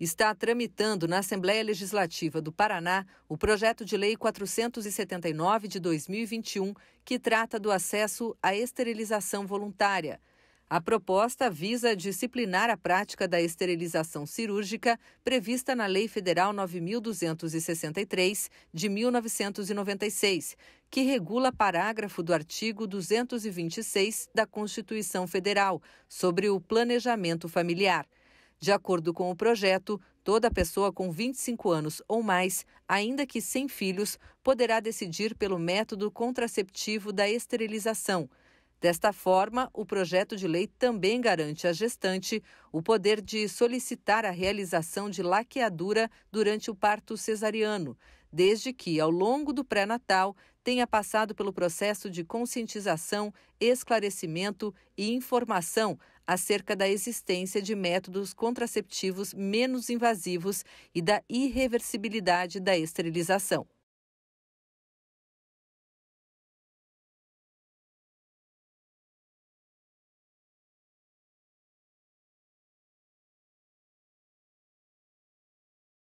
está tramitando na Assembleia Legislativa do Paraná o projeto de lei 479 de 2021, que trata do acesso à esterilização voluntária. A proposta visa disciplinar a prática da esterilização cirúrgica prevista na Lei Federal 9263 de 1996, que regula parágrafo do artigo 226 da Constituição Federal sobre o planejamento familiar. De acordo com o projeto, toda pessoa com 25 anos ou mais, ainda que sem filhos, poderá decidir pelo método contraceptivo da esterilização. Desta forma, o projeto de lei também garante à gestante o poder de solicitar a realização de laqueadura durante o parto cesariano, desde que, ao longo do pré-natal, tenha passado pelo processo de conscientização, esclarecimento e informação acerca da existência de métodos contraceptivos menos invasivos e da irreversibilidade da esterilização.